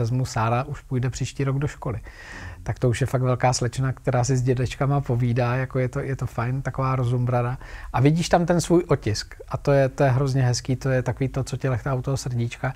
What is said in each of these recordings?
vezmu, Sára už půjde příští rok do školy. Tak to už je fakt velká slečna, která si s dědečkama povídá, jako je to, je to fajn, taková rozumbrada. A vidíš tam ten svůj otisk a to je, to je hrozně hezký, to je takový to, co tě lechtá u toho srdíčka.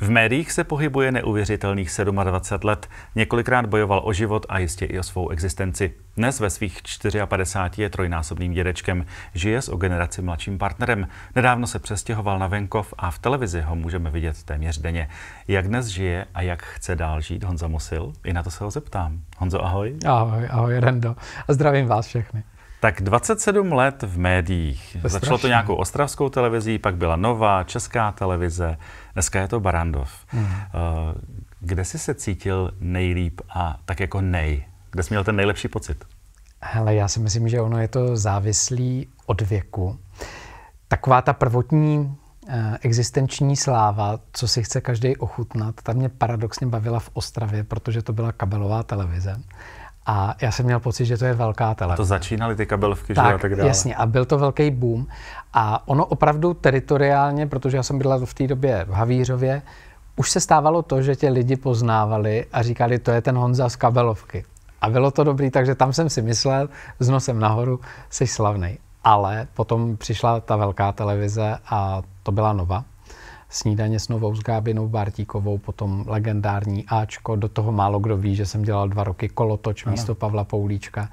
V médiích se pohybuje neuvěřitelných 27 let. Několikrát bojoval o život a jistě i o svou existenci. Dnes ve svých 54 je trojnásobným dědečkem. Žije s o generaci mladším partnerem. Nedávno se přestěhoval na venkov a v televizi ho můžeme vidět téměř denně. Jak dnes žije a jak chce dál žít Honza Mosil? I na to se ho zeptám. Honzo, ahoj. Ahoj, ahoj, Rendo. A zdravím vás všechny. Tak 27 let v médiích. To Začalo strašný. to nějakou ostravskou televizí, pak byla Nová, Česká televize, dneska je to Barandov. Hmm. Eh, kde jsi se cítil nejlíp a tak jako nej? Kde jsi měl ten nejlepší pocit? Hele, já si myslím, že ono je to závislý od věku. Taková ta prvotní eh, existenční sláva, co si chce každý ochutnat, ta mě paradoxně bavila v Ostravě, protože to byla kabelová televize. A já jsem měl pocit, že to je velká televize. To začínaly ty kabelovky, tak, že a tak dále. jasně. A byl to velký boom. A ono opravdu teritoriálně, protože já jsem byla v té době v Havířově, už se stávalo to, že tě lidi poznávali a říkali, to je ten Honza z kabelovky. A bylo to dobrý, takže tam jsem si myslel, s nosem nahoru, jsi slavný. Ale potom přišla ta velká televize a to byla nova snídaně s Novou, s Gábinou Bartíkovou, potom legendární Ačko, do toho málo kdo ví, že jsem dělal dva roky kolotoč ano. místo Pavla Poulíčka.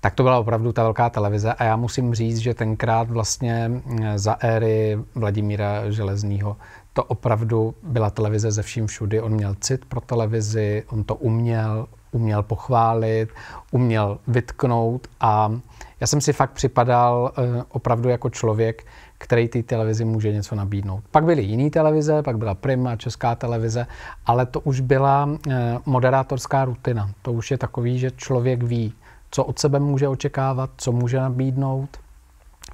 Tak to byla opravdu ta velká televize a já musím říct, že tenkrát vlastně mm, za éry Vladimíra Železného to opravdu byla televize ze vším všudy. On měl cit pro televizi, on to uměl, uměl pochválit, uměl vytknout a já jsem si fakt připadal eh, opravdu jako člověk, který té televizi může něco nabídnout. Pak byly jiné televize, pak byla Prima, Česká televize, ale to už byla eh, moderátorská rutina. To už je takový, že člověk ví, co od sebe může očekávat, co může nabídnout,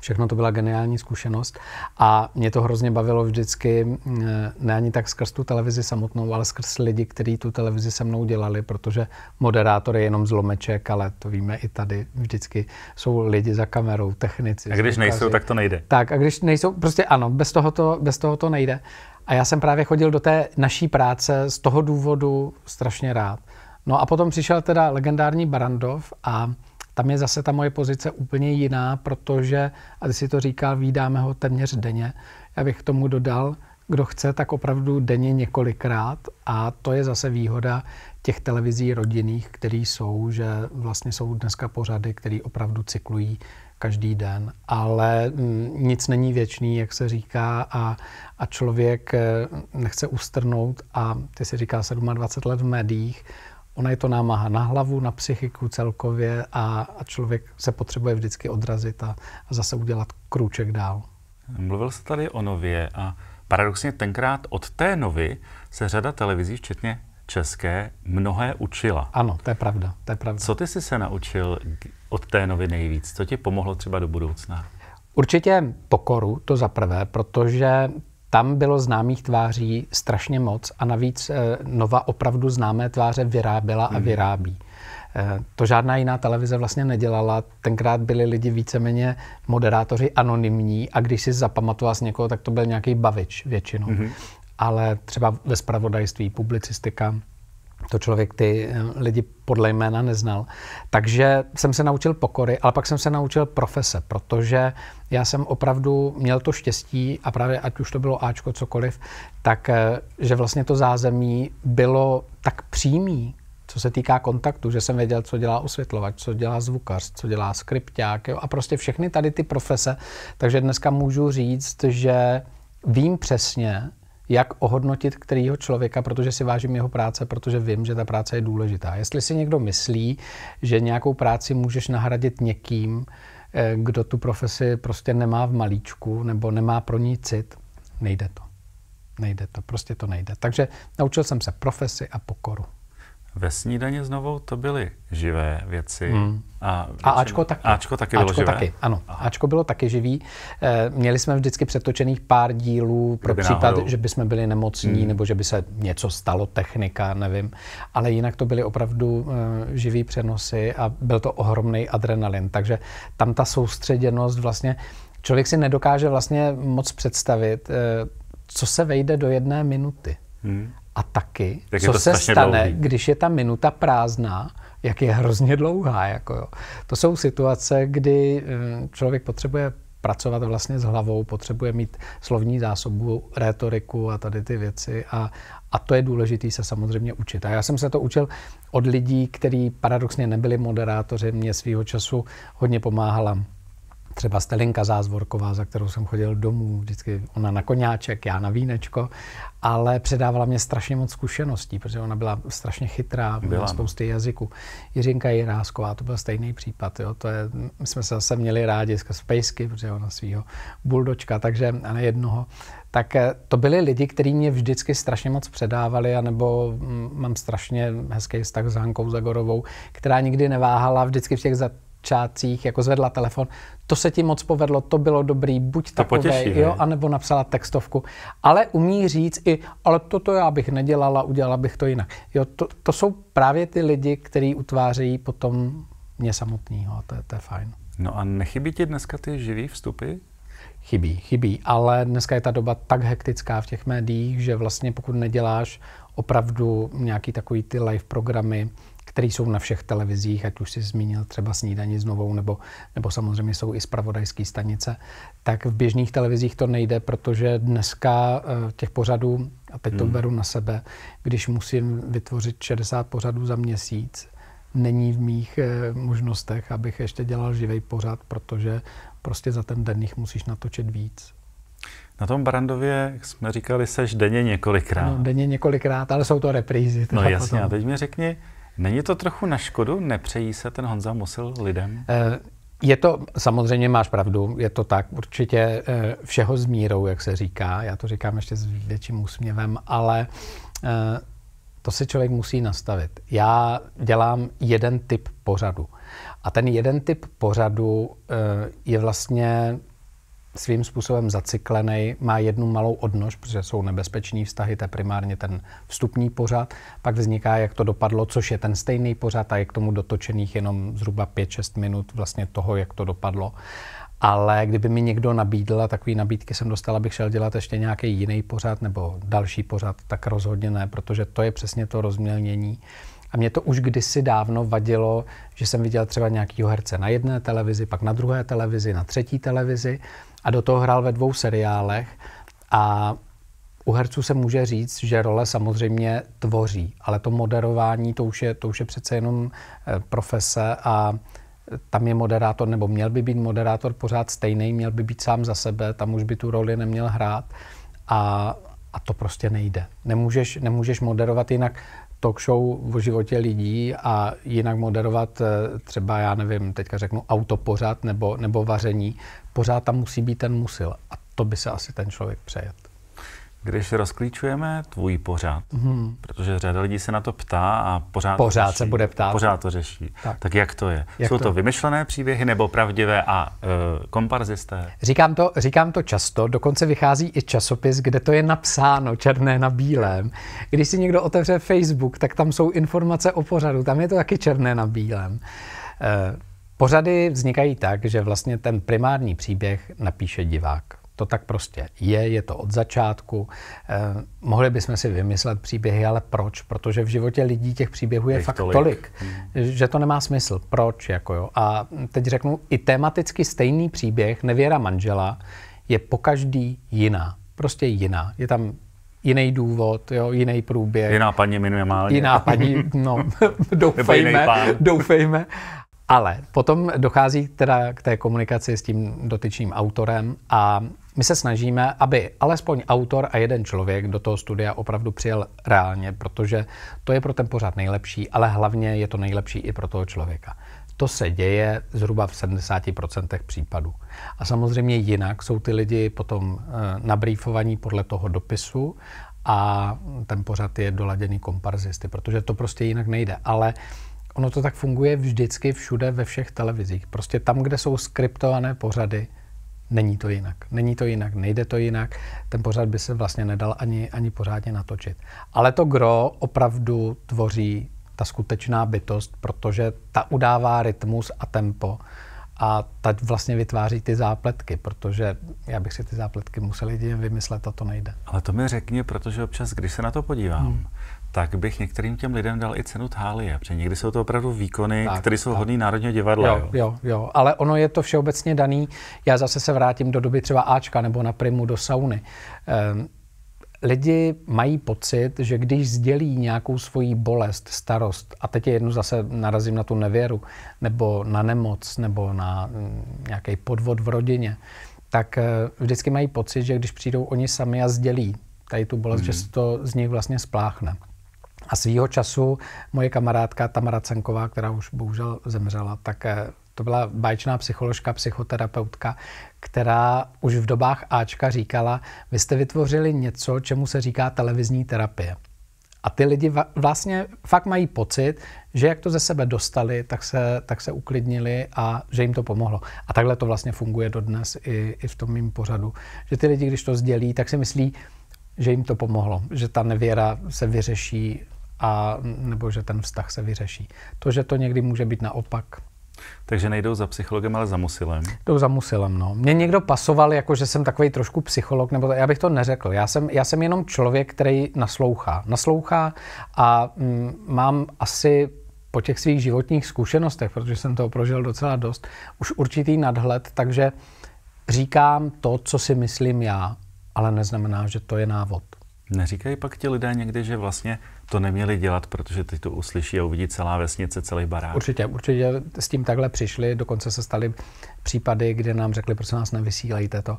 Všechno to byla geniální zkušenost a mě to hrozně bavilo vždycky, eh, ne ani tak skrz tu televizi samotnou, ale skrz lidi, kteří tu televizi se mnou dělali, protože moderátor je jenom zlomeček, ale to víme i tady, vždycky jsou lidi za kamerou, technici. A když nejsou, tak to nejde. Tak a když nejsou, prostě ano, bez toho to, bez toho to nejde. A já jsem právě chodil do té naší práce z toho důvodu strašně rád. No a potom přišel teda legendární Barandov a tam je zase ta moje pozice úplně jiná, protože, a ty si to říkal, výdáme ho téměř denně. Já bych k tomu dodal, kdo chce, tak opravdu denně několikrát a to je zase výhoda těch televizí rodinných, které jsou, že vlastně jsou dneska pořady, které opravdu cyklují každý den, ale mm, nic není věčný, jak se říká, a, a člověk eh, nechce ustrnout a ty si říká 27 let v médiích, Ona je to námaha na hlavu, na psychiku celkově a, a člověk se potřebuje vždycky odrazit a, a zase udělat krůček dál. Mluvil jste tady o nově a paradoxně tenkrát od té novy se řada televizí, včetně české, mnohé učila. Ano, to je pravda. To je pravda. Co ty jsi se naučil od té novy nejvíc? Co ti pomohlo třeba do budoucna? Určitě pokoru, to za prvé, protože tam bylo známých tváří strašně moc a navíc eh, Nova opravdu známé tváře vyráběla a mhm. vyrábí. Eh, to žádná jiná televize vlastně nedělala. Tenkrát byli lidi víceméně moderátoři anonymní a když si zapamatoval z někoho, tak to byl nějaký bavič většinou. Mm-hmm. Ale třeba ve spravodajství, publicistika, to člověk ty eh, lidi podle jména neznal. Takže jsem se naučil pokory, ale pak jsem se naučil profese, protože já jsem opravdu měl to štěstí a právě ať už to bylo Ačko, cokoliv, tak eh, že vlastně to zázemí bylo tak přímý, co se týká kontaktu, že jsem věděl, co dělá osvětlovač, co dělá zvukař, co dělá skripták a prostě všechny tady ty profese. Takže dneska můžu říct, že vím přesně, jak ohodnotit kterého člověka, protože si vážím jeho práce, protože vím, že ta práce je důležitá. Jestli si někdo myslí, že nějakou práci můžeš nahradit někým, eh, kdo tu profesi prostě nemá v malíčku nebo nemá pro ní cit, nejde to. Nejde to, prostě to nejde. Takže naučil jsem se profesi a pokoru. Ve snídaně znovu to byly živé věci. Hmm. A, a Ačko taky. Ačko taky bylo Ačko živé? Taky, ano, Aha. Ačko bylo taky živý. E, měli jsme vždycky přetočených pár dílů pro Kdyby případ, náhodou. že by jsme byli nemocní hmm. nebo že by se něco stalo, technika, nevím. Ale jinak to byly opravdu e, živý přenosy a byl to ohromný adrenalin. Takže tam ta soustředěnost vlastně, člověk si nedokáže vlastně moc představit, e, co se vejde do jedné minuty. Hmm. A taky, tak co se stane, dlouhý. když je ta minuta prázdná, jak je hrozně dlouhá. Jako jo. To jsou situace, kdy mm, člověk potřebuje pracovat vlastně s hlavou, potřebuje mít slovní zásobu, rétoriku a tady ty věci. A, a to je důležité se samozřejmě učit. A já jsem se to učil od lidí, kteří paradoxně nebyli moderátoři. Mě svýho času hodně pomáhala třeba Stelinka Zázvorková, za kterou jsem chodil domů, vždycky ona na koňáček, já na vínečko, ale předávala mě strašně moc zkušeností, protože ona byla strašně chytrá, byla, byla no. spousty jazyků. Jiřinka Jirásková, to byl stejný případ, jo. To je, my jsme se zase měli rádi z Spacey, protože ona svého buldočka, takže a ne jednoho. Tak eh, to byli lidi, kteří mě vždycky strašně moc předávali, anebo mm, mám strašně hezký vztah s Hankou Zagorovou, která nikdy neváhala, vždycky v těch za začátcích jako zvedla telefon, to se ti moc povedlo, to bylo dobrý, buď takové, jo, anebo napsala textovku. Ale umí říct i, ale toto já bych nedělala, udělala bych to jinak. Jo, to, to jsou právě ty lidi, kteří utvářejí potom mě samotného to, to je fajn. No a nechybí ti dneska ty živý vstupy? Chybí, chybí, ale dneska je ta doba tak hektická v těch médiích, že vlastně pokud neděláš opravdu nějaký takový ty live programy, které jsou na všech televizích, ať už si zmínil třeba snídaní s novou, nebo, nebo samozřejmě jsou i spravodajské stanice, tak v běžných televizích to nejde, protože dneska eh, těch pořadů, a teď to hmm. beru na sebe, když musím vytvořit 60 pořadů za měsíc, není v mých eh, možnostech, abych ještě dělal živý pořad, protože prostě za ten den jich musíš natočit víc. Na tom Barandově, jak jsme říkali, seš denně několikrát. No, denně několikrát, ale jsou to reprízy. No jasně, potom. a teď mi řekni, Není to trochu na škodu? Nepřejí se ten Honza Musil lidem? Eh, je to, samozřejmě máš pravdu, je to tak, určitě eh, všeho s mírou, jak se říká, já to říkám ještě s větším úsměvem, ale eh, to si člověk musí nastavit. Já dělám jeden typ pořadu. A ten jeden typ pořadu je vlastně svým způsobem zacyklený, má jednu malou odnož, protože jsou nebezpečný vztahy, to je primárně ten vstupní pořad. Pak vzniká, jak to dopadlo, což je ten stejný pořad a je k tomu dotočených jenom zhruba 5-6 minut vlastně toho, jak to dopadlo. Ale kdyby mi někdo nabídl, a takové nabídky jsem dostal, abych šel dělat ještě nějaký jiný pořad nebo další pořad, tak rozhodně ne, protože to je přesně to rozmělnění. A mě to už kdysi dávno vadilo, že jsem viděl třeba nějakého herce na jedné televizi, pak na druhé televizi, na třetí televizi a do toho hrál ve dvou seriálech a u herců se může říct, že role samozřejmě tvoří, ale to moderování, to už je, to už je přece jenom eh, profese a tam je moderátor, nebo měl by být moderátor pořád stejný, měl by být sám za sebe, tam už by tu roli neměl hrát a, a to prostě nejde. Nemůžeš, nemůžeš moderovat jinak talk show o životě lidí a jinak moderovat eh, třeba, já nevím, teďka řeknu autopořad nebo, nebo vaření, pořád tam musí být ten musil. A to by se asi ten člověk přejet. Když rozklíčujeme tvůj pořád, hmm. protože řada lidí se na to ptá a pořád, pořád to řeší, se bude ptát. Pořád to řeší. Tak, tak jak to je? Jak Jsou to, to vymyšlené příběhy nebo pravdivé a e, komparzisté? Říkám to, říkám to často, dokonce vychází i časopis, kde to je napsáno černé na bílém. Když si někdo otevře Facebook, tak tam jsou informace o pořadu, tam je to taky černé na bílém. E, Pořady vznikají tak, že vlastně ten primární příběh napíše divák. To tak prostě je, je to od začátku. Eh, mohli bychom si vymyslet příběhy, ale proč? Protože v životě lidí těch příběhů je Jejich fakt tolik, tolik hmm. že to nemá smysl. Proč? Jako jo? A teď řeknu, i tematicky stejný příběh Nevěra manžela je pokaždý jiná. Prostě jiná. Je tam jiný důvod, jo, jiný průběh. Jiná paní málně. Jiná paní, no, doufejme, doufejme. Ale potom dochází teda k té komunikaci s tím dotyčným autorem a my se snažíme, aby alespoň autor a jeden člověk do toho studia opravdu přijel reálně, protože to je pro ten pořád nejlepší, ale hlavně je to nejlepší i pro toho člověka. To se děje zhruba v 70% případů. A samozřejmě jinak jsou ty lidi potom eh, nabrýfovaní podle toho dopisu a ten pořad je doladěný komparzisty, protože to prostě jinak nejde. Ale Ono to tak funguje vždycky, všude, ve všech televizích. Prostě tam, kde jsou skriptované pořady, není to jinak. Není to jinak, nejde to jinak. Ten pořad by se vlastně nedal ani, ani pořádně natočit. Ale to gro opravdu tvoří ta skutečná bytost, protože ta udává rytmus a tempo a ta vlastně vytváří ty zápletky, protože já bych si ty zápletky musel jedině vymyslet a to nejde. Ale to mi řekni, protože občas, když se na to podívám, hmm tak bych některým těm lidem dal i cenu Thálie, protože někdy jsou to opravdu výkony, tak, které jsou tak. hodný Národního divadla. Jo, jo, jo, ale ono je to všeobecně daný. Já zase se vrátím do doby třeba Ačka nebo na Primu do sauny. Ehm, lidi mají pocit, že když sdělí nějakou svoji bolest, starost, a teď je jednu zase narazím na tu nevěru, nebo na nemoc, nebo na mm, nějaký podvod v rodině, tak eh, vždycky mají pocit, že když přijdou oni sami a sdělí tady tu bolest, hmm. že se to z nich vlastně spláchne. A svýho času moje kamarádka Tamara Cenková, která už bohužel zemřela, tak eh, to byla báječná psycholožka, psychoterapeutka, která už v dobách Ačka říkala, vy jste vytvořili něco, čemu se říká televizní terapie. A ty lidi vlastně fakt mají pocit, že jak to ze sebe dostali, tak se, tak se uklidnili a že jim to pomohlo. A takhle to vlastně funguje dodnes i, i v tom mým pořadu. Že ty lidi, když to sdělí, tak si myslí, že jim to pomohlo, že ta nevěra se vyřeší a nebo že ten vztah se vyřeší. To, že to někdy může být naopak. Takže nejdou za psychologem, ale za musilem. Jdou za musilem, no. Mě někdo pasoval, jako že jsem takový trošku psycholog, nebo já bych to neřekl. Já jsem, já jsem jenom člověk, který naslouchá. Naslouchá a mm, mám asi po těch svých životních zkušenostech, protože jsem toho prožil docela dost, už určitý nadhled, takže říkám to, co si myslím já ale neznamená, že to je návod. Neříkají pak ti lidé někdy, že vlastně to neměli dělat, protože teď to uslyší a uvidí celá vesnice, celý barák. Určitě, určitě s tím takhle přišli, dokonce se staly případy, kde nám řekli, prosím nás nevysílejte to.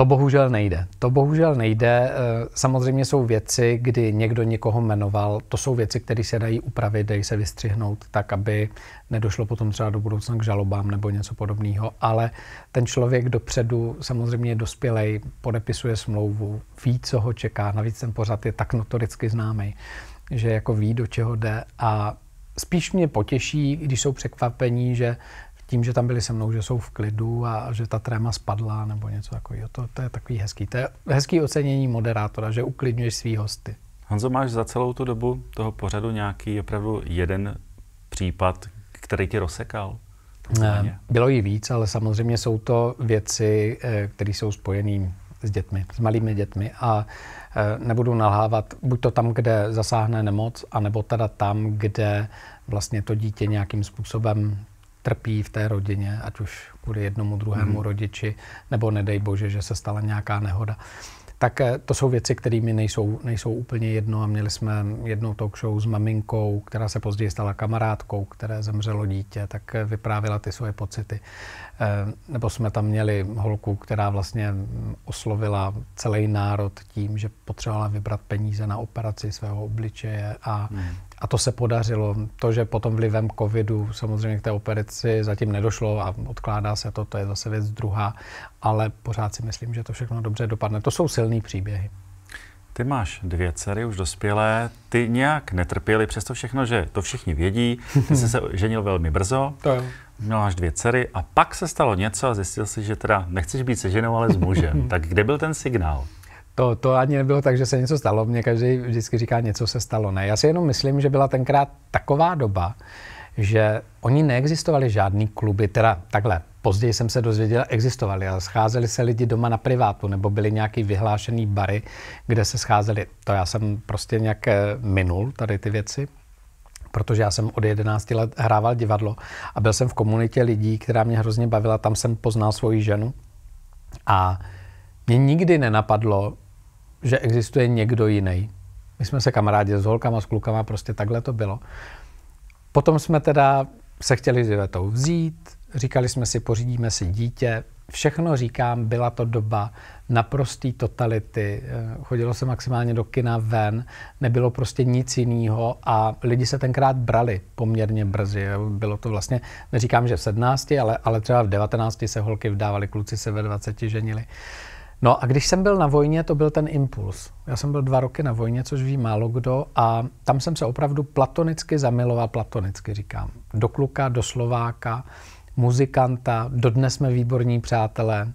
To bohužel nejde. To bohužel nejde. Eh, samozřejmě jsou věci, kdy někdo někoho jmenoval. To jsou věci, které se dají upravit, dají se vystřihnout tak, aby nedošlo potom třeba do budoucna k žalobám nebo něco podobného. Ale ten člověk dopředu samozřejmě je dospělej, podepisuje smlouvu, ví, co ho čeká. Navíc ten pořad je tak notoricky známý, že jako ví, do čeho jde a spíš mě potěší, když jsou překvapení, že tím, že tam byli se mnou, že jsou v klidu a, že ta tréma spadla nebo něco takového. To, to je takový hezký. To je hezký ocenění moderátora, že uklidňuješ svý hosty. Honzo, máš za celou tu dobu toho pořadu nějaký opravdu jeden případ, který ti rozsekal? Bylo jí víc, ale samozřejmě jsou to věci, eh, které jsou spojené s dětmi, s malými dětmi a eh, nebudu nalhávat, buď to tam, kde zasáhne nemoc, anebo teda tam, kde vlastně to dítě nějakým způsobem trpí v té rodině, ať už kvůli jednomu druhému hmm. rodiči, nebo nedej bože, že se stala nějaká nehoda. Tak eh, to jsou věci, kterými nejsou, nejsou úplně jedno a měli jsme jednou talk show s maminkou, která se později stala kamarádkou, které zemřelo dítě, tak eh, vyprávila ty svoje pocity. Eh, nebo jsme tam měli holku, která vlastně mm, oslovila celý národ tím, že potřebovala vybrat peníze na operaci svého obličeje a, hmm. a to se podařilo. To, že potom vlivem covidu samozřejmě k té operaci zatím nedošlo a odkládá se to, to je zase věc druhá, ale pořád si myslím, že to všechno dobře dopadne. To jsou silné příběhy. Ty máš dvě dcery, už dospělé, ty nějak netrpěli přesto všechno, že to všichni vědí, ty jsi se ženil velmi brzo, no, měl až dvě dcery a pak se stalo něco a zjistil si, že teda nechceš být se ženou, ale s mužem. tak kde byl ten signál? To, to ani nebylo tak, že se něco stalo. mě, každý vždycky říká, něco se stalo. Ne, já si jenom myslím, že byla tenkrát taková doba, že oni neexistovali žádný kluby, teda takhle, Později jsem se dozvěděl, existovali, ale scházeli se lidi doma na privátu nebo byly nějaký vyhlášený bary, kde se scházeli. To já jsem prostě nějak eh, minul tady ty věci, protože já jsem od 11 let hrával divadlo a byl jsem v komunitě lidí, která mě hrozně bavila, tam jsem poznal svoji ženu a mě nikdy nenapadlo, že existuje někdo jiný. My jsme se kamarádi s holkama, s klukama, prostě takhle to bylo. Potom jsme teda se chtěli s Ivetou vzít, říkali jsme si, pořídíme si dítě. Všechno říkám, byla to doba naprostý totality, eh, chodilo se maximálně do kina ven, nebylo prostě nic jiného a lidi se tenkrát brali poměrně brzy. Bylo to vlastně, neříkám, že v 17, ale, ale třeba v 19 se holky vdávaly, kluci se ve 20 ženili. Uh, No a když jsem byl na vojně, to byl ten impuls. Já jsem byl dva roky na vojně, což ví málo kdo, a tam jsem se opravdu platonicky zamiloval, platonicky říkám, do kluka, do Slováka, muzikanta, dodnes jsme výborní přátelé,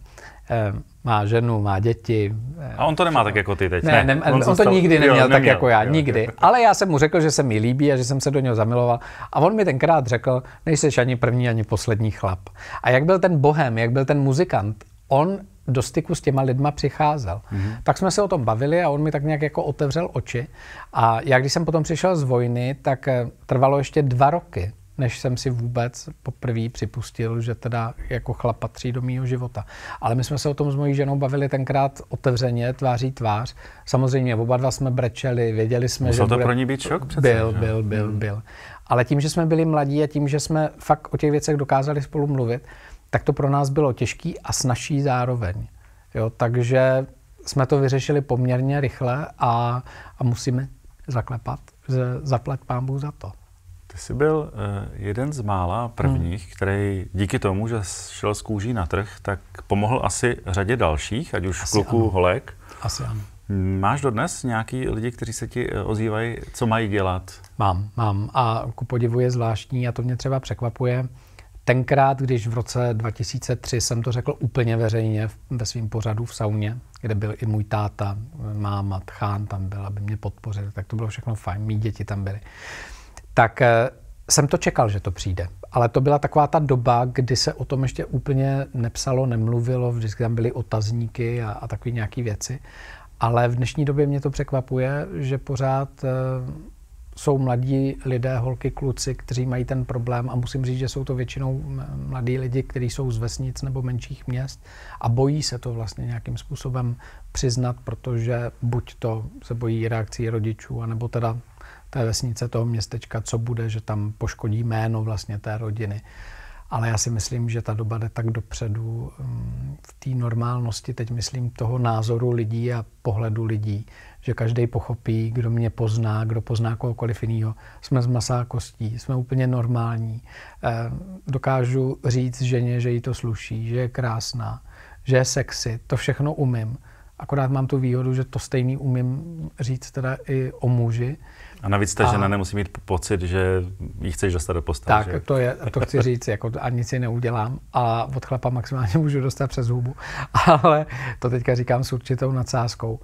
eh, má ženu, má děti. Eh, a on to nemá tak jako ty teď, ne? ne, ne on, on to nikdy neměl jo, tak neměl, jako já, jo, nikdy. Jo. Ale já jsem mu řekl, že se mi líbí a že jsem se do něho zamiloval. A on mi tenkrát řekl, nejseš ani první, ani poslední chlap. A jak byl ten bohem, jak byl ten muzikant on do styku s těma lidma přicházel. Mm-hmm. Tak jsme se o tom bavili a on mi tak nějak jako otevřel oči. A já když jsem potom přišel z vojny, tak eh, trvalo ještě dva roky, než jsem si vůbec poprvé připustil, že teda jako chlap patří do mýho života. Ale my jsme se o tom s mojí ženou bavili tenkrát otevřeně, tváří tvář. Samozřejmě oba dva jsme brečeli, věděli jsme, Musel že... to bude... pro ní být šok přece, Byl, že? byl, byl, mhm. byl. Ale tím, že jsme byli mladí a tím, že jsme fakt o těch věcech dokázali spolu mluvit, tak to pro nás bylo těžký a snažší zároveň. Jo, takže jsme to vyřešili poměrně rychle a, a musíme zaklepat, zaplat pán Bůh za to. Ty jsi byl eh, jeden z mála prvních, hmm. který díky tomu, že šel z kůží na trh, tak pomohl asi řadě dalších, ať už asi kluků, ano. holek. Asi ano. Máš dodnes nějaký lidi, kteří se ti eh, ozývají, co mají dělat? Mám, mám. A ku podivu je zvláštní a to mě třeba překvapuje Tenkrát, když v roce 2003 jsem to řekl úplně veřejně ve svém pořadu v sauně, kde byl i můj táta, máma, tchán tam byl, aby mě podpořil, tak to bylo všechno fajn, mý děti tam byly. Tak eh, jsem to čekal, že to přijde. Ale to byla taková ta doba, kdy se o tom ještě úplně nepsalo, nemluvilo, vždycky tam byly otazníky a, a takové nějaké věci. Ale v dnešní době mě to překvapuje, že pořád eh, jsou mladí lidé, holky, kluci, kteří mají ten problém a musím říct, že jsou to většinou mladí lidi, kteří jsou z vesnic nebo menších měst a bojí se to vlastně nějakým způsobem přiznat, protože buď to se bojí reakcí rodičů, anebo teda té vesnice, toho městečka, co bude, že tam poškodí jméno vlastně té rodiny. Ale já si myslím, že ta doba jde tak dopředu v té normálnosti, teď myslím toho názoru lidí a pohledu lidí, že každý pochopí, kdo mě pozná, kdo pozná kohokoliv jiného. Jsme z masa kostí, jsme úplně normální. Eh, dokážu říct ženě, že jí to sluší, že je krásná, že je sexy, to všechno umím. Akorát mám tu výhodu, že to stejný umím říct teda i o muži. A navíc ta a, žena nemusí mít pocit, že ji chceš dostat do postavy. Tak, že? to, je, to chci říct, jako, a nic si neudělám. A od chlapa maximálně můžu dostat přes hubu. Ale to teďka říkám s určitou nadsázkou. Uh,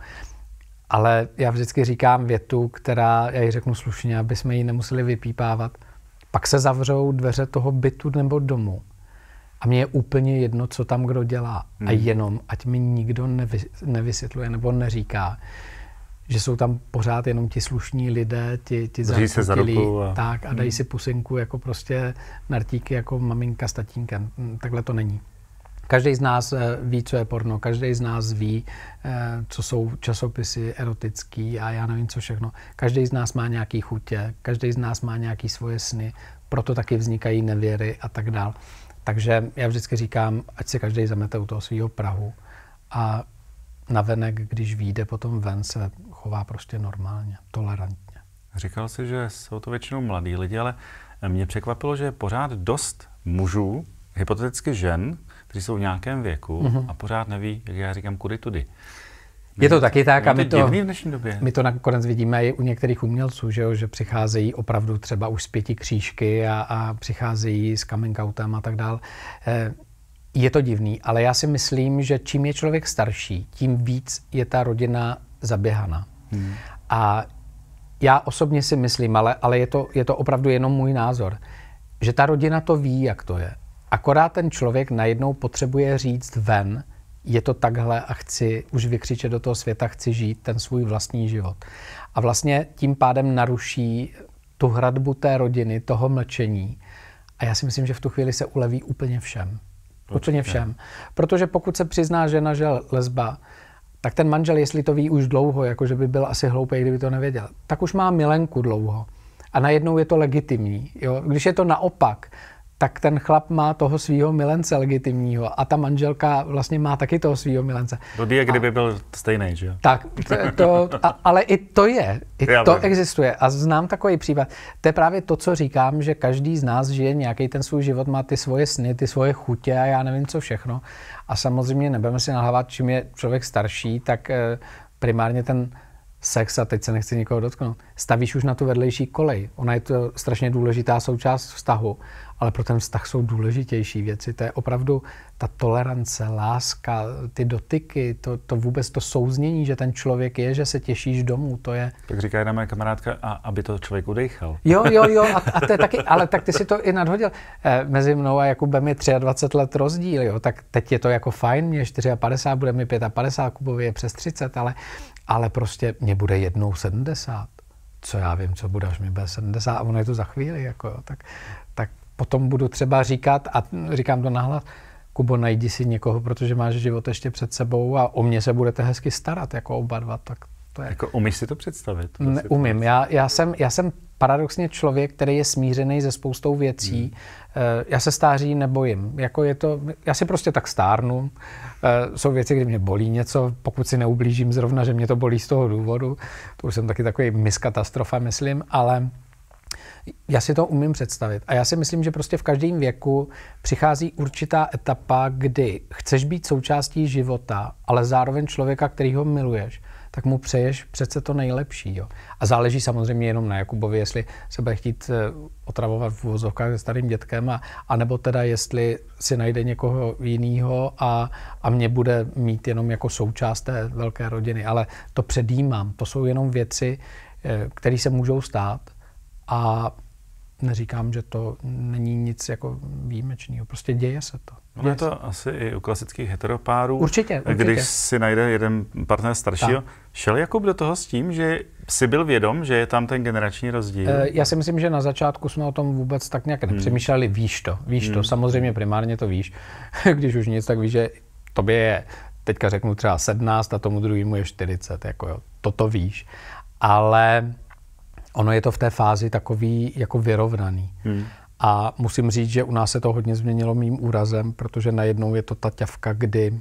ale já vždycky říkám větu, která, já ji řeknu slušně, aby jsme ji nemuseli vypípávat. Pak se zavřou dveře toho bytu nebo domu. A mně je úplně jedno, co tam kdo dělá. Hmm. A jenom, ať mi nikdo nevy, nevysvětluje nebo neříká, že jsou tam pořád jenom ti slušní lidé, ti, ti zanutilí, a... tak a dají hmm. si pusinku jako prostě nartíky jako maminka s tatínkem. Hmm, takhle to není. Každý z nás eh, ví, co je porno, každý z nás ví, eh, co jsou časopisy erotický a já nevím, co všechno. Každý z nás má nějaký chutě, každý z nás má nějaký svoje sny, proto taky vznikají nevěry a tak dál. Takže já vždycky říkám, ať se každý zamete u toho svého Prahu a navenek, když vyjde potom ven, se chová prostě normálně, tolerantně. Říkal jsi, že jsou to většinou mladí lidi, ale mě překvapilo, že je pořád dost mužů, hypoteticky žen, kteří jsou v nějakém věku mm-hmm. a pořád neví, jak já říkám, kudy tudy. je to taky tak a my to, v dnešní době. my to nakonec vidíme i u některých umělců, že, jo, že přicházejí opravdu třeba už z pěti křížky a, a přicházejí s kamenkautem a tak dál. Eh, je to divný, ale já si myslím, že čím je člověk starší, tím víc je ta rodina zaběhaná. Hmm. A já osobně si myslím, ale, ale je, to, je to opravdu jenom můj názor, že ta rodina to ví, jak to je. Akorát ten člověk najednou potřebuje říct ven, je to takhle a chci už vykřičet do toho světa, chci žít ten svůj vlastní život. A vlastně tím pádem naruší tu hradbu té rodiny, toho mlčení. A já si myslím, že v tu chvíli se uleví úplně všem. Určitě. Úplně všem. Protože pokud se přizná žena, že lesba, tak ten manžel, jestli to ví už dlouho, jakože by byl asi hloupý, kdyby to nevěděl, tak už má milenku dlouho. A najednou je to legitimní. Jo? Když je to naopak, tak ten chlap má toho svého milence legitimního a ta manželka vlastně má taky toho svého milence. Blbý je, kdyby a, byl stejný, že jo? Tak, to, a, ale i to je, i Já to bych. existuje a znám takový případ. To je právě to, co říkám, že každý z nás žije nějaký ten svůj život, má ty svoje sny, ty svoje chutě a já nevím co všechno. A samozřejmě nebudeme si nalhávat, čím je člověk starší, tak eh, primárně ten sex, a teď se nechci nikoho dotknout, stavíš už na tu vedlejší kolej. Ona je to strašně důležitá součást vztahu, ale pro ten vztah jsou důležitější věci. To je opravdu ta tolerance, láska, ty dotyky, to, to vůbec to souznění, že ten člověk je, že se těšíš domů, to je... Tak říká jedna moje kamarádka, a, aby to člověk udechal. Jo, jo, jo, a, a to je taky, ale tak ty si to i nadhodil. Eh, mezi mnou a Jakubem je 23 let rozdíl, jo, tak teď je to jako fajn, mě 54, bude mi 55, Kubovi je přes 30, ale ale prostě mě bude jednou 70. Co já vím, co bude, až mi bude 70 a ono je to za chvíli, jako jo, tak, tak potom budu třeba říkat a říkám to nahlas, Kubo, najdi si někoho, protože máš život ještě před sebou a o mě se budete hezky starat, jako oba dva, tak to je... Jako umíš si to představit? Vlastně to si To... Já, já, jsem, já jsem paradoxně člověk, který je smířený se spoustou věcí. Hmm. Eh, já se stáří nebojím. Jako je to, já si prostě tak stárnu. Eh, jsou věci, kdy mě bolí něco, pokud si neublížím zrovna, že mě to bolí z toho důvodu. To už jsem taky takový miskatastrofa, myslím, ale já si to umím představit. A já si myslím, že prostě v každém věku přichází určitá etapa, kdy chceš být součástí života, ale zároveň člověka, který ho miluješ tak mu přeješ přece to nejlepší. Jo. A záleží samozřejmě jenom na Jakubovi, jestli se bude chtít eh, otravovat v vozovkách se starým dětkem, a, anebo teda jestli si najde někoho jiného a, a mě bude mít jenom jako součást té velké rodiny. Ale to předjímám, to jsou jenom věci, eh, které se můžou stát a neříkám, že to není nic jako výjimečného. Prostě děje se to. Děje no je to se. asi i u klasických heteropárů. Určitě, určitě. Když si najde jeden partner staršího, tak. šel Jakub do toho s tím, že si byl vědom, že je tam ten generační rozdíl? E, já si myslím, že na začátku jsme o tom vůbec tak nějak hmm. nepřemýšleli. Hmm. Víš to, víš hmm. to, samozřejmě primárně to víš. když už nic, tak víš, že tobě je teďka řeknu třeba 17 a tomu druhému je 40, jako jo, toto víš. Ale ono je to v té fázi takový jako vyrovnaný. Hmm. A musím říct, že u nás se to hodně změnilo mým úrazem, protože najednou je to ta ťavka, kdy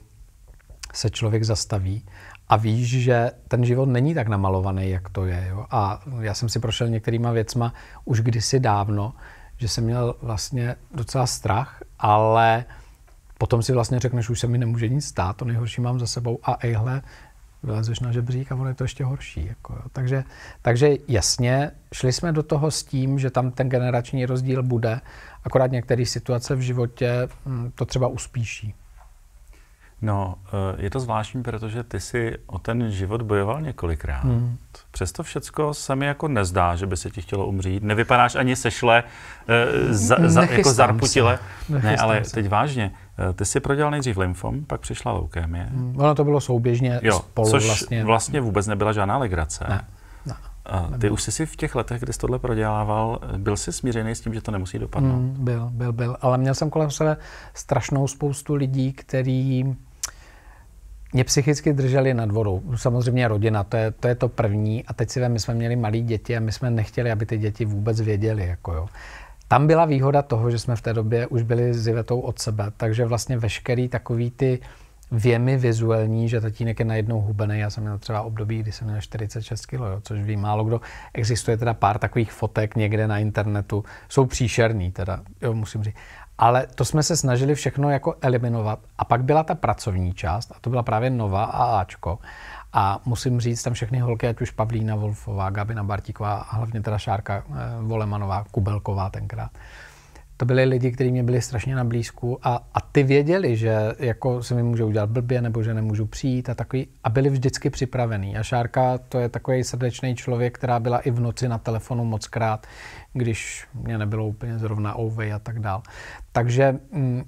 se člověk zastaví a víš, že ten život není tak namalovaný, jak to je. Jo? A já jsem si prošel některýma věcma už kdysi dávno, že jsem měl vlastně docela strach, ale potom si vlastně řekneš, už se mi nemůže nic stát, to nejhorší mám za sebou a ejhle, vylezeš na žebřík a ono je to ještě horší. Jako, jo. Takže, takže jasně, šli jsme do toho s tím, že tam ten generační rozdíl bude, akorát některé situace v životě hm, to třeba uspíší. No, eh, je to zvláštní, protože ty si o ten život bojoval několikrát. Hmm. Přesto všecko se mi jako nezdá, že by se ti chtělo umřít. Nevypadáš ani sešle, eh, za, za, jako zarputile. Se. ne, ale se. teď vážně. Eh, ty jsi prodělal nejdřív lymfom, pak přišla leukémie. Hmm, ono to bylo souběžně jo, spolu což vlastně. vlastně vůbec nebyla žádná legrace. Ne, eh, Ty už jsi si v těch letech, kdy jsi tohle prodělával, byl jsi smířený s tím, že to nemusí dopadnout? Mm, byl, byl, byl. Ale měl jsem kolem sebe strašnou spoustu lidí, kteří mě psychicky drželi nad vodou. Samozřejmě rodina, to je, to je to první. A teď si vem, my jsme měli malé děti a my jsme nechtěli, aby ty děti vůbec věděli. Jako jo. Tam byla výhoda toho, že jsme v té době už byli s Ivetou od sebe, takže vlastně veškerý takový ty věmy vizuální, že tatínek je najednou hubený. Já jsem měl třeba období, kdy jsem měl 46 kg, jo, což ví málo kdo. Existuje teda pár takových fotek někde na internetu. Jsou příšerný teda, jo, musím říct. Ale to jsme se snažili všechno jako eliminovat. A pak byla ta pracovní část, a to byla právě nová a Ačko. A musím říct, tam všechny holky, ať už Pavlína Wolfová, Gabina Bartíková a hlavně teda Šárka eh, Volemanová, Kubelková tenkrát, to byly lidi, kteří mě byli strašně na blízku a, a ty věděli, že jako se mi může udělat blbě nebo že nemůžu přijít a takový a byli vždycky připravení. A Šárka to je takový srdečný člověk, která byla i v noci na telefonu mockrát, když mě nebylo úplně zrovna ouvej a tak dál. Takže m, mm,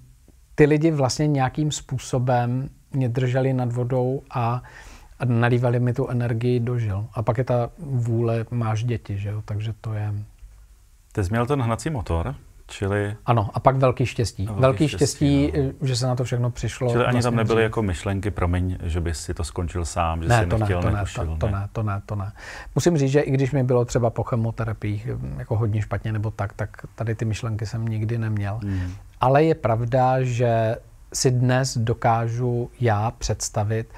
ty lidi vlastně nějakým způsobem mě drželi nad vodou a uh, a nalívali mi tu energii do žil. A pak je ta vůle, máš děti, že jo, takže to je... Ty jsi měl ten hnací motor, čili... Ano, a pak velký štěstí. Velký, velký štěstí, štěstí no. eh, že se na to všechno přišlo. Čili ani tam vlastně nebyly dřív. jako myšlenky, promiň, že bys si to skončil sám, že ne, jsi to nechtěl, ne, to nekušil, ne, to, to ne. to ne, to ne. Musím říct, že i když mi bylo třeba po chemoterapiích hm, jako hodně špatně nebo tak, tak tady ty myšlenky jsem nikdy neměl. Hmm. Ale je pravda, že si dnes dokážu já představit,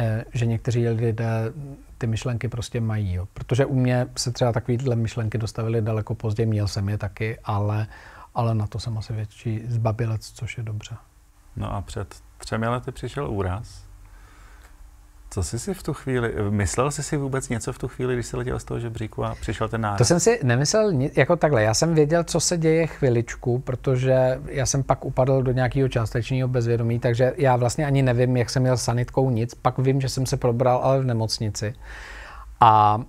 Eh, že někteří lidé ty myšlenky prostě mají. Jo. Protože u mě se třeba takovýhle myšlenky dostavily daleko později, měl jsem je taky, ale, ale na to jsem asi větší zbabilec, což je dobře. No a před třemi lety přišel úraz. Co jsi si v tu chvíli, myslel jsi si vůbec něco v tu chvíli, když jsi letěl z toho žebříku a přišel ten náraz? To jsem si nemyslel jako takhle. Já jsem věděl, co se děje chviličku, protože já jsem pak upadl do nějakého částečného bezvědomí, takže já vlastně ani nevím, jak jsem měl sanitkou nic. Pak vím, že jsem se probral, ale v nemocnici. A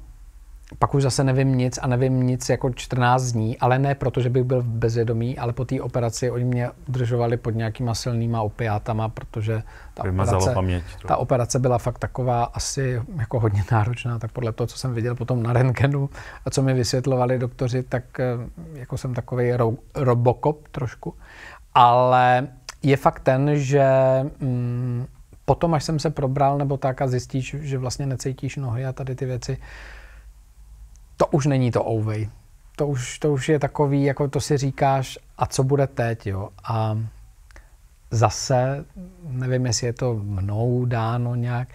pak už zase nevím nic a nevím nic jako 14 dní, ale ne proto, že bych byl v bezvědomí, ale po té operaci oni mě držovali pod nějakýma silnýma opiátama, protože ta operace, paměť, ta operace byla fakt taková asi jako hodně náročná, tak podle toho, co jsem viděl potom na rentgenu a co mi vysvětlovali doktoři, tak eh, jako jsem takový ro- robokop trošku, ale je fakt ten, že mm, potom, až jsem se probral nebo tak a zjistíš, že vlastně necítíš nohy a tady ty věci, to už není to ouvej. To už, to už je takový, jako to si říkáš, a co bude teď, jo. A zase, nevím, jestli je to mnou dáno nějak,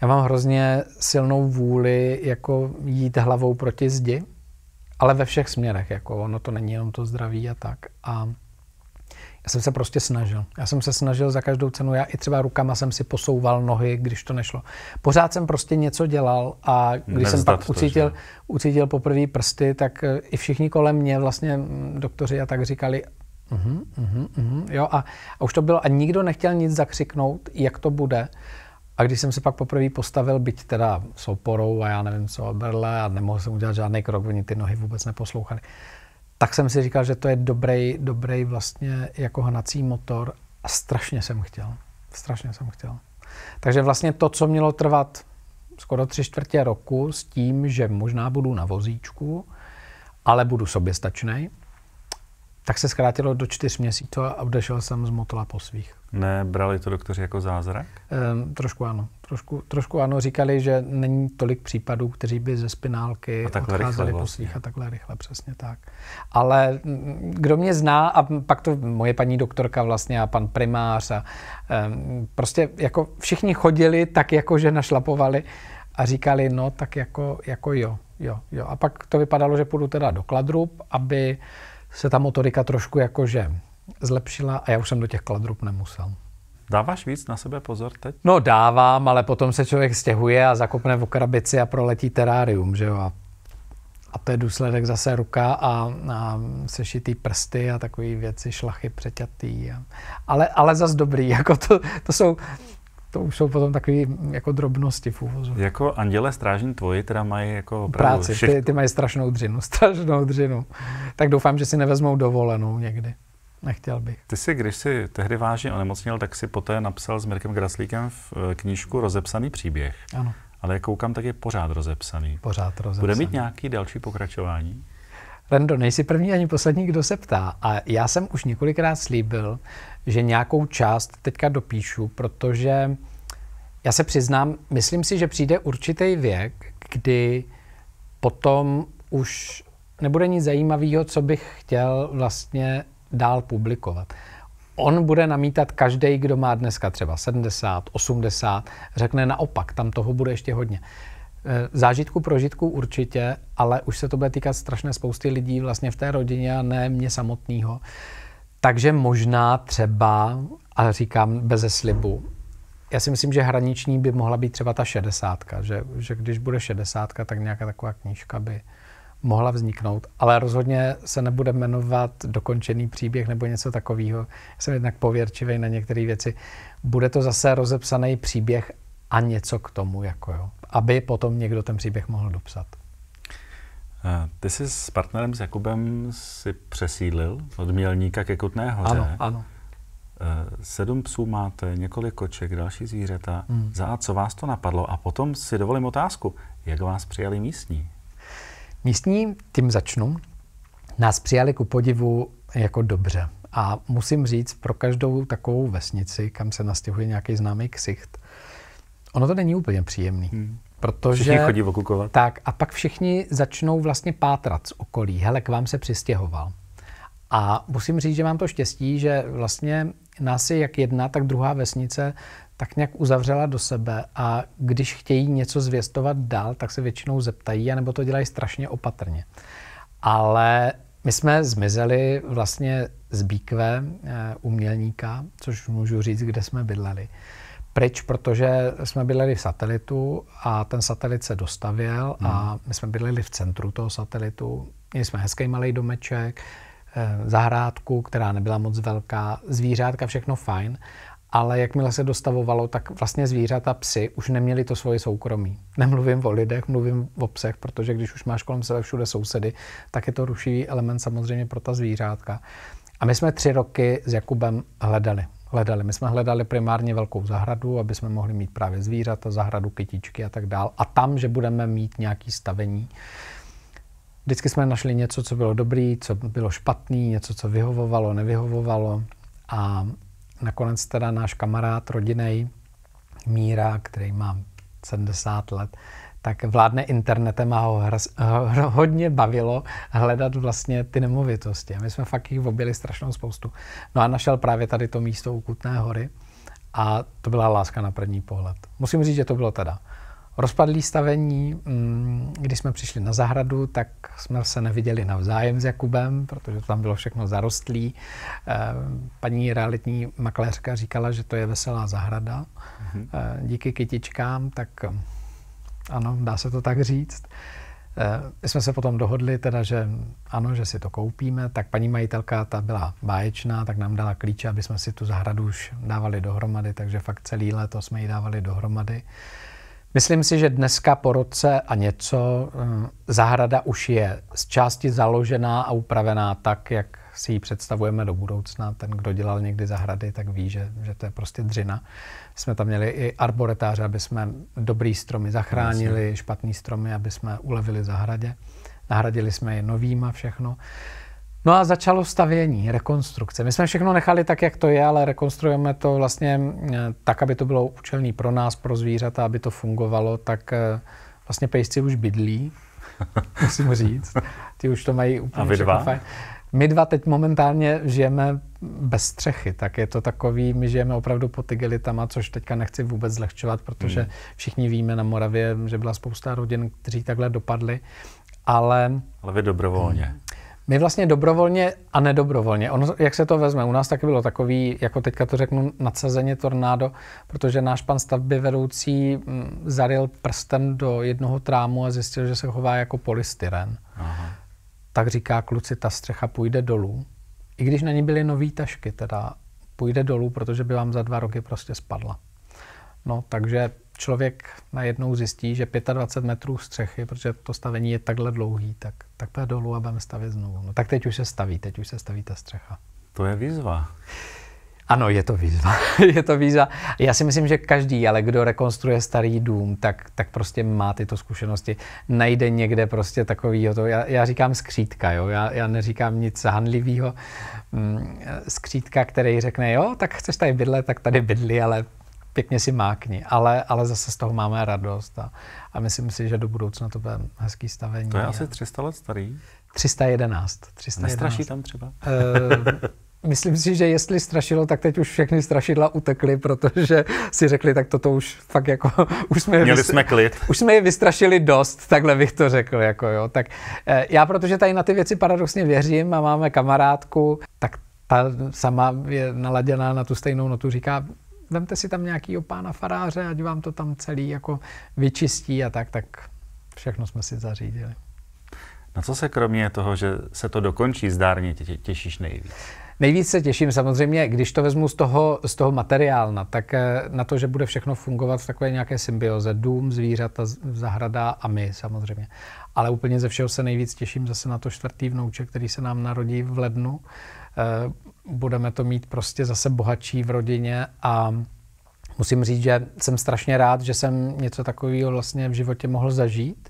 já mám hrozně silnou vůli jako jít hlavou proti zdi, ale ve všech směrech, jako ono to není jenom to zdraví a tak. A já jsem se prostě snažil. Já jsem se snažil za každou cenu. Já i třeba rukama jsem si posouval nohy, když to nešlo. Pořád jsem prostě něco dělal a když Nezdat jsem pak to, ucítil, ucítil poprvé prsty, tak eh, i všichni kolem mě vlastně mm, doktoři a tak říkali, uh-huh, uh-huh, uh-huh. jo a, a už to bylo a nikdo nechtěl nic zakřiknout, jak to bude. A když jsem se pak poprvé postavil, byť teda s oporou a já nevím co, brle a nemohl jsem udělat žádný krok, oni ty nohy vůbec neposlouchali, tak jsem si říkal, že to je dobrý, dobrý vlastně jako hnací motor a strašně jsem chtěl. Strašně jsem chtěl. Takže vlastně to, co mělo trvat skoro tři čtvrtě roku s tím, že možná budu na vozíčku, ale budu soběstačný, tak se zkrátilo do čtyř měsíců a odešel jsem z motola po svých. brali to doktoři jako zázrak? Ehm, trošku ano. Trošku, trošku ano, říkali, že není tolik případů, kteří by ze spinálky odcházeli po vlastně. svých a takhle rychle, přesně tak. Ale mm, kdo mě zná, a pak to moje paní doktorka vlastně a pan primář a ehm, prostě jako všichni chodili tak jako, že našlapovali a říkali, no tak jako, jako jo, jo, jo. A pak to vypadalo, že půjdu teda do Kladrub, aby se ta motorika trošku jakože zlepšila a já už jsem do těch kladrub nemusel. Dáváš víc na sebe pozor teď? No dávám, ale potom se člověk stěhuje a zakopne v krabici a proletí terárium, že jo? A, to je důsledek zase ruka a, a sešitý prsty a takové věci, šlachy přeťatý. A, ale, ale zas dobrý, jako to, to jsou to už jsou potom takové mm, jako drobnosti v úvozu. Jako anděle strážní tvoji teda mají jako práci. Všech... Ty, ty, mají strašnou dřinu, strašnou dřinu. Tak doufám, že si nevezmou dovolenou někdy. Nechtěl bych. Ty si, když si tehdy vážně onemocnil, tak si poté napsal s Mirkem Graslíkem v eh, knížku Rozepsaný příběh. Ano. Ale jak koukám, tak je pořád rozepsaný. Pořád rozepsaný. Bude mít nějaký další pokračování? Rendo, nejsi první ani poslední, kdo se ptá. A já jsem už několikrát slíbil, že nějakou část teďka dopíšu, protože já se přiznám, myslím si, že přijde určitý věk, kdy potom už nebude nic zajímavého, co bych chtěl vlastně dál publikovat. On bude namítat každý, kdo má dneska třeba 70, 80, řekne naopak, tam toho bude ještě hodně. E, zážitku prožitku určitě, ale už se to bude týkat strašné spousty lidí vlastně v té rodině a ne mě samotného. Takže možná třeba, a říkám bez slibu, já si myslím, že hraniční by mohla být třeba ta šedesátka, že, že když bude šedesátka, tak nějaká taková knížka by mohla vzniknout, ale rozhodně se nebude jmenovat dokončený příběh nebo něco takového. Jsem jednak pověrčivý na některé věci. Bude to zase rozepsaný příběh a něco k tomu, jako jo, aby potom někdo ten příběh mohl dopsat. Ty jsi s partnerem, s Jakubem, si přesídlil od Mělníka ke Kutné hoře. Ano, ano. Eh, sedm psů máte, několik koček, další zvířata. Hmm. Za a co vás to napadlo? A potom si dovolím otázku, jak vás přijali místní? Místní, tím začnu, nás přijali ku podivu jako dobře. A musím říct, pro každou takovou vesnici, kam se nastěhuje nějaký známý ksicht, ono to není úplně příjemný. Hmm. Protože, všichni chodí okukovat. Tak a pak všichni začnou vlastně pátrat z okolí. Hele, k vám se přistěhoval. A musím říct, že mám to štěstí, že vlastně nás je jak jedna, tak druhá vesnice tak nějak uzavřela do sebe a když chtějí něco zvěstovat dál, tak se většinou zeptají, anebo to dělají strašně opatrně. Ale my jsme zmizeli vlastně z Bíkve eh, umělníka, což můžu říct, kde jsme bydleli pryč, protože jsme bydleli v satelitu a ten satelit se dostavěl hmm. a my jsme bydleli v centru toho satelitu. Měli jsme hezký malý domeček, eh, zahrádku, která nebyla moc velká, zvířátka, všechno fajn, ale jakmile se dostavovalo, tak vlastně zvířata, psy už neměli to svoje soukromí. Nemluvím o lidech, mluvím o psech, protože když už máš kolem sebe všude sousedy, tak je to rušivý element samozřejmě pro ta zvířátka. A my jsme tři roky s Jakubem hledali hledali. My jsme hledali primárně velkou zahradu, aby jsme mohli mít právě zvířata, zahradu, kytičky a tak dál. A tam, že budeme mít nějaký stavení. Vždycky jsme našli něco, co bylo dobrý, co bylo špatný, něco, co vyhovovalo, nevyhovovalo. A nakonec teda náš kamarád rodinej Míra, který má 70 let, tak vládne internetem a ho, hraz, ho hodně bavilo hledat vlastně ty nemovitosti. A my jsme fakt jich objeli strašnou spoustu. No a našel právě tady to místo u Kutné hory a to byla láska na první pohled. Musím říct, že to bylo teda rozpadlý stavení. Mm, když jsme přišli na zahradu, tak jsme se neviděli navzájem s Jakubem, protože tam bylo všechno zarostlý. Eh, paní realitní makléřka říkala, že to je veselá zahrada. Mhm. Eh, díky kytičkám, tak ano, dá se to tak říct. Eh, my jsme se potom dohodli, teda, že ano, že si to koupíme, tak paní majitelka, ta byla báječná, tak nám dala klíče, aby jsme si tu zahradu už dávali dohromady, takže fakt celý léto jsme ji dávali dohromady. Myslím si, že dneska po roce a něco eh, zahrada už je z části založená a upravená tak, jak si ji představujeme do budoucna. Ten, kdo dělal někdy zahrady, tak ví, že, že to je prostě dřina. Jsme tam měli i arboretáře, aby jsme dobrý stromy zachránili, Myslím. špatný stromy, aby jsme ulevili zahradě. Nahradili jsme je novýma všechno. No a začalo stavění, rekonstrukce. My jsme všechno nechali tak, jak to je, ale rekonstruujeme to vlastně eh, tak, aby to bylo účelný pro nás, pro zvířata, aby to fungovalo, tak eh, vlastně pejsci už bydlí, musím říct. Ty už to mají úplně a vy dva? Fajn. My dva teď momentálně žijeme bez střechy, tak je to takový, my žijeme opravdu pod tygelitama, což teďka nechci vůbec zlehčovat, protože hmm. všichni víme na Moravě, že byla spousta rodin, kteří takhle dopadli, ale... Ale vy dobrovolně. Hmm. My vlastně dobrovolně a nedobrovolně. Ono, jak se to vezme? U nás taky bylo takový, jako teďka to řeknu, nadsazeně tornádo, protože náš pan stavby vedoucí mm, zaril prstem do jednoho trámu a zjistil, že se chová jako polystyren. Aha tak říká kluci, ta střecha půjde dolů. I když na ní byly nové tašky, teda půjde dolů, protože by vám za dva roky prostě spadla. No, takže člověk najednou zjistí, že 25 metrů střechy, protože to stavení je takhle dlouhý, tak, tak je dolů a budeme stavět znovu. No tak teď už se staví, teď už se staví ta střecha. To je výzva. Ano, je to výzva. je to výzva. Já si myslím, že každý, ale kdo rekonstruuje starý dům, tak, tak prostě má tyto zkušenosti. Najde někde prostě takovýho, to, já, já říkám skřítka, jo? Já, já neříkám nic hanlivého. Mm, skřítka, který řekne, jo, tak chceš tady bydlet, tak tady bydli, ale pěkně si mákni, ale, ale zase z toho máme radost a, a myslím si, že do budoucna to bude hezký stavení. To je asi 300 let starý. 311. 311. Nestraší tam třeba? Ehm, myslím si, že jestli strašilo, tak teď už všechny strašidla utekly, protože si řekli, tak toto už fakt jako, už jsme, Měli vys... jsme klid. Už jsme je vystrašili dost, takhle bych to řekl, jako jo. Tak eh, já, protože tady na ty věci paradoxně věřím a máme kamarádku, tak ta sama je naladěná na tu stejnou notu, říká, vemte si tam nějakýho pána faráře, ať vám to tam celý jako vyčistí a tak, tak všechno jsme si zařídili. Na co se kromě toho, že se to dokončí zdárně, tě, těšíš nejvíc? Nejvíc se těším samozřejmě, když to vezmu z toho, z toho materiálna, tak eh, na to, že bude všechno fungovat v takové nějaké symbioze. Dům, zvířata, zahrada a my samozřejmě. Ale úplně ze všeho se nejvíc těším zase na to čtvrtý vnouče, který se nám narodí v lednu. Eh, budeme to mít prostě zase bohatší v rodině a musím říct, že jsem strašně rád, že jsem něco takového vlastně v životě mohl zažít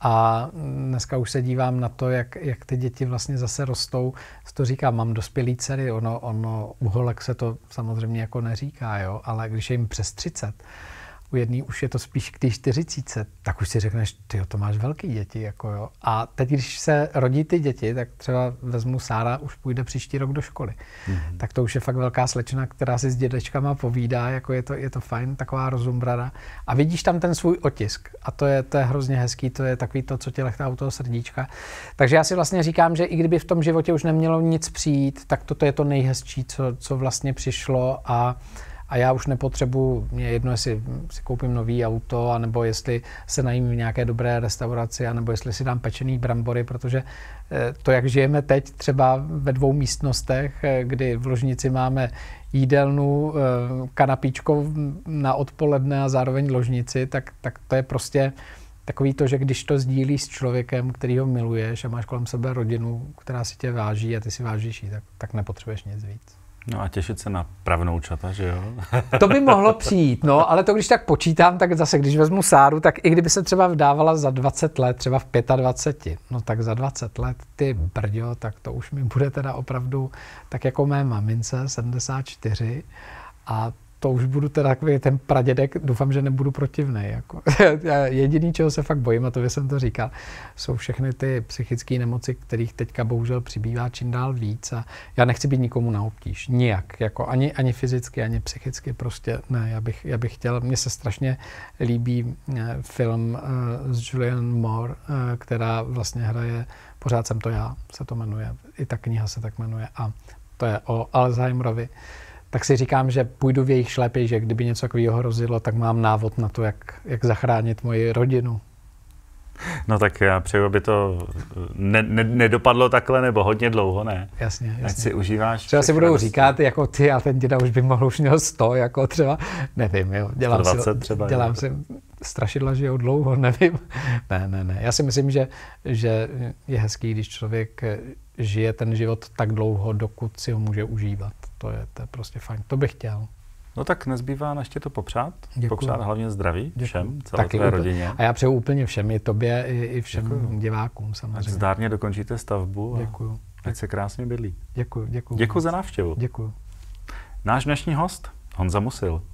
a dneska už se dívám na to, jak, jak ty děti vlastně zase rostou. To říkám, mám dospělý dcery, ono, ono holek se to samozřejmě jako neříká, jo? ale když je jim přes 30, u jedné už je to spíš k té 40, tak už si řekneš, ty to máš velký děti. Jako jo. A teď, když se rodí ty děti, tak třeba vezmu Sára, už půjde příští rok do školy. Mm-hmm. Tak to už je fakt velká slečna, která si s dědečkama povídá, jako je to, je to fajn, taková rozumbrada. A vidíš tam ten svůj otisk. A to je, to je hrozně hezký, to je takový to, co tě lechtá u toho srdíčka. Takže já si vlastně říkám, že i kdyby v tom životě už nemělo nic přijít, tak toto je to nejhezčí, co, co vlastně přišlo. A a já už nepotřebuji, mě jedno, jestli si koupím nový auto, anebo jestli se najím v nějaké dobré restauraci, anebo jestli si dám pečený brambory, protože eh, to, jak žijeme teď třeba ve dvou místnostech, eh, kdy v ložnici máme jídelnu, eh, kanapíčko na odpoledne a zároveň ložnici, tak, tak to je prostě takový to, že když to sdílíš s člověkem, který ho miluješ a máš kolem sebe rodinu, která si tě váží a ty si vážíš tak, tak nepotřebuješ nic víc. No a těšit se na čata, že jo? to by mohlo přijít, no, ale to když tak počítám, tak zase, když vezmu Sáru, tak i kdyby se třeba vdávala za 20 let, třeba v 25, no tak za 20 let, ty brďo, tak to už mi bude teda opravdu tak jako mé mamince, 74, a to už budu teda takový ten pradědek, doufám, že nebudu protivný. Jako. jediný, čeho se fakt bojím, a to jsem to říkal, jsou všechny ty psychické nemoci, kterých teďka bohužel přibývá čím dál víc. A já nechci být nikomu na obtíž, nijak, jako ani, ani fyzicky, ani psychicky, prostě ne, já bych, já bych chtěl, mně se strašně líbí eh, film eh, s Julian Moore, eh, která vlastně hraje, pořád jsem to já, se to jmenuje, i ta kniha se tak jmenuje a to je o Alzheimerovi tak si říkám, že půjdu v jejich šlepě, že kdyby něco takového hrozilo, tak mám návod na to, jak, jak zachránit moji rodinu. No tak já přeju, aby to eh, ne, ne, nedopadlo takhle nebo hodně dlouho, ne? Jasně, jasně. Ať si užíváš. Třeba si budou radosti. říkat, jako ty a ten děda už by mohl už měl 100, jako třeba, nevím, jo. Dělám 120 si, třeba. Dělám jo. si strašidla, že jo, dlouho, nevím. Ne, ne, ne. Já si myslím, že, že je hezký, když člověk eh, žije ten život tak dlouho, dokud si ho může užívat. To je, to je prostě fajn. To bych chtěl. No tak nezbývá než tě to popřát. Děkuju. Popřát hlavně zdraví Děkuju. všem, celé Taky tvé rodině. A já přeju úplně všem, i tobě, i, i všem Děkuju. divákům samozřejmě. Ať zdárně dokončíte stavbu a Děkuju. ať se krásně bydlí. Děkuji, děkuji, děkuji za návštěvu. Děkuju. Náš dnešní host Honza Musil.